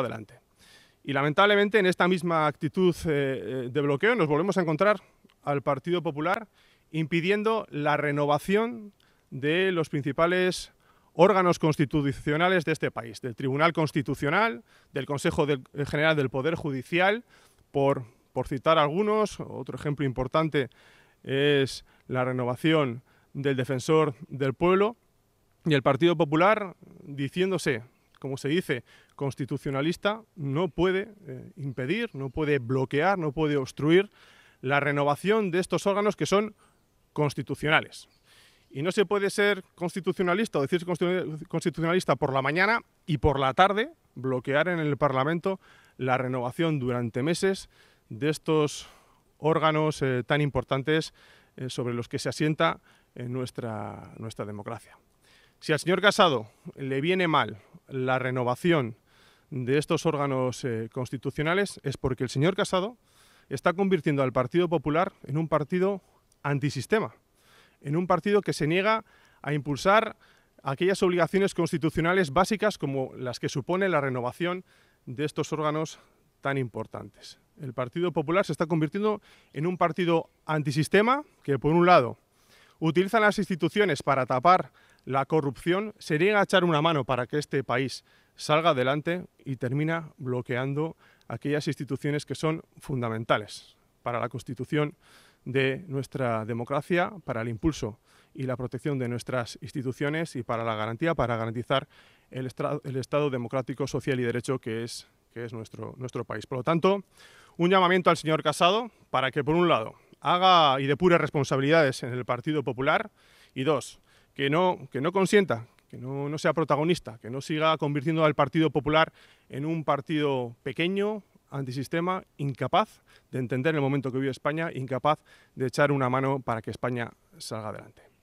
adelante. Y lamentablemente en esta misma actitud eh, eh, de bloqueo nos volvemos a encontrar al Partido Popular impidiendo la renovación de los principales órganos constitucionales de este país, del Tribunal Constitucional, del Consejo eh, General del Poder Judicial, por, por citar algunos. Otro ejemplo importante es la renovación del Defensor del Pueblo y el Partido Popular diciéndose como se dice, constitucionalista, no puede eh, impedir, no puede bloquear, no puede obstruir la renovación de estos órganos que son constitucionales. Y no se puede ser constitucionalista o decir constitucionalista por la mañana y por la tarde bloquear en el Parlamento la renovación durante meses de estos órganos eh, tan importantes eh, sobre los que se asienta nuestra, nuestra democracia. Si al señor Casado le viene mal la renovación de estos órganos eh, constitucionales es porque el señor Casado está convirtiendo al Partido Popular en un partido antisistema, en un partido que se niega a impulsar aquellas obligaciones constitucionales básicas como las que supone la renovación de estos órganos tan importantes. El Partido Popular se está convirtiendo en un partido antisistema que, por un lado, utiliza las instituciones para tapar la corrupción sería echar una mano para que este país salga adelante y termina bloqueando aquellas instituciones que son fundamentales para la constitución de nuestra democracia, para el impulso y la protección de nuestras instituciones y para la garantía, para garantizar el, Estado democrático, social y derecho que es, que es nuestro, nuestro país. Por lo tanto, un llamamiento al señor Casado para que, por un lado, haga y depure responsabilidades en el Partido Popular y dos, que no, consienta, que no, no sea protagonista, que no siga convirtiendo al Partido Popular en un partido pequeño, antisistema, incapaz de entender el momento que vive España, incapaz de echar una mano para que España salga adelante.